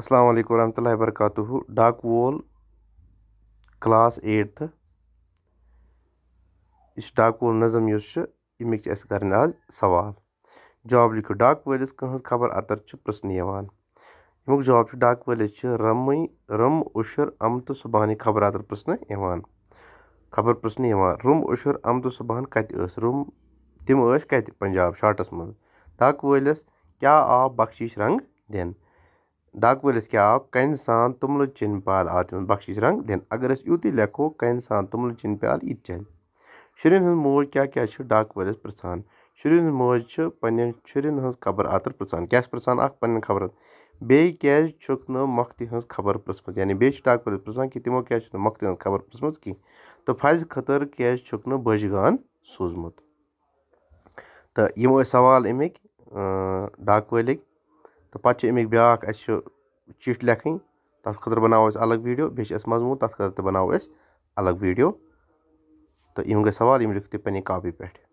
अस्सलाम वालेकुम रहमतुल्लाहि वबरकातुहू डाक वॉल क्लास एट्थ इस डाक वॉल नज़म यह अमिक कर आज सवाल जवाब लिखो डाक वलिस कहज खबर अतर प्रश्न यवान अमुक जॉब डाक वलिस रम रम उशर अम तो सुबहानी खबर अतर प्रश्न खबर प्रश्न रुम उशर अम तो सुबहान कत रुम तम कत पंजाब शाटस मज डाक वलिस क्या आ बख्शीश रंग दिन डाकव क्या आव कन सान तुम्लु चिन प्याल आ तुम बख्शिश रंग दिन अगर यूत लेखो कन सान तुम्ल चिन प्याल यह चल शुन मोज क्या क्या डाक वलिस पृछान शुन मोज पुन खबर आत पृछान क्या पृछान अ खबर बे क्या नोखति हज खबर पृछम यानी बे डाक वलिस पृछान कि तमो क्या मोखति हज खबर पृछम कहें तो फज खतर क्या नजगान सूजमुत तो यम सवाल अमिक डाक वलिक तो पमिक ब्या चिठ लख तर बनाव अलग वीडियो बेस मजमून तथा खुद बनाव वीडियो तो इम गए सवाल इम लिखो तुम पे कापी पे